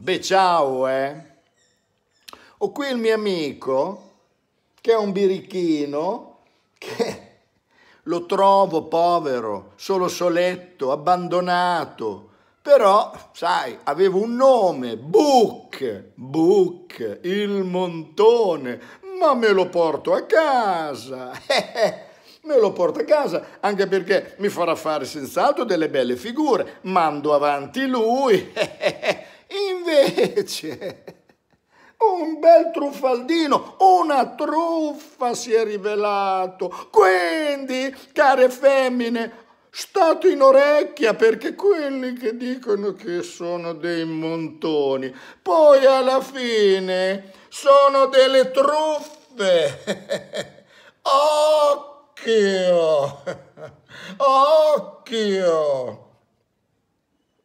Beh, ciao, eh. Ho qui il mio amico, che è un birichino, che lo trovo povero, solo soletto, abbandonato. Però, sai, avevo un nome, Book, Book, il montone, ma me lo porto a casa. me lo porto a casa, anche perché mi farà fare senz'altro delle belle figure. Mando avanti lui. Invece, un bel truffaldino, una truffa si è rivelato. Quindi, care femmine, state in orecchia perché quelli che dicono che sono dei montoni, poi alla fine sono delle truffe. Occhio! Occhio!